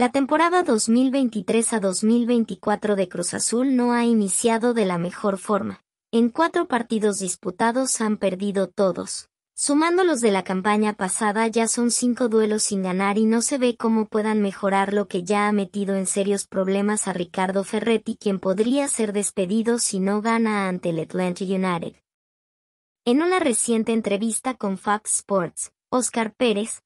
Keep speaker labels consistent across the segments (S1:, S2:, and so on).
S1: La temporada 2023 a 2024 de Cruz Azul no ha iniciado de la mejor forma. En cuatro partidos disputados han perdido todos. Sumando los de la campaña pasada ya son cinco duelos sin ganar y no se ve cómo puedan mejorar lo que ya ha metido en serios problemas a Ricardo Ferretti quien podría ser despedido si no gana ante el Atlanta United. En una reciente entrevista con Fox Sports, Oscar Pérez,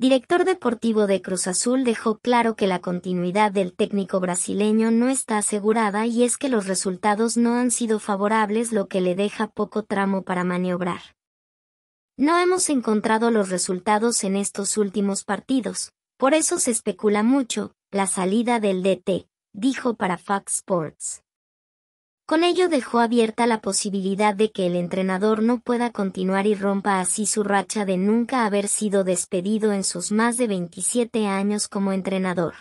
S1: director deportivo de Cruz Azul dejó claro que la continuidad del técnico brasileño no está asegurada y es que los resultados no han sido favorables lo que le deja poco tramo para maniobrar. No hemos encontrado los resultados en estos últimos partidos, por eso se especula mucho, la salida del DT, dijo para Fox Sports. Con ello dejó abierta la posibilidad de que el entrenador no pueda continuar y rompa así su racha de nunca haber sido despedido en sus más de 27 años como entrenador.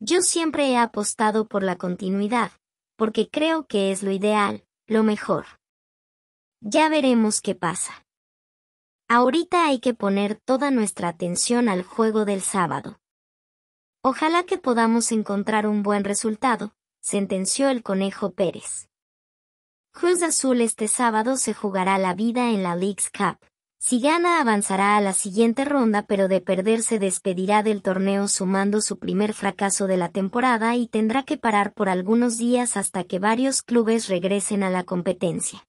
S1: Yo siempre he apostado por la continuidad, porque creo que es lo ideal, lo mejor. Ya veremos qué pasa. Ahorita hay que poner toda nuestra atención al juego del sábado. Ojalá que podamos encontrar un buen resultado, sentenció el Conejo Pérez. Cruz Azul este sábado se jugará la vida en la Leagues Cup. Si gana avanzará a la siguiente ronda pero de perder se despedirá del torneo sumando su primer fracaso de la temporada y tendrá que parar por algunos días hasta que varios clubes regresen a la competencia.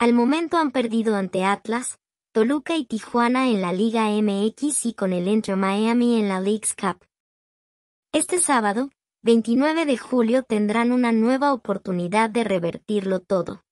S1: Al momento han perdido ante Atlas, Toluca y Tijuana en la Liga MX y con el entro Miami en la Leagues Cup. Este sábado, 29 de julio tendrán una nueva oportunidad de revertirlo todo.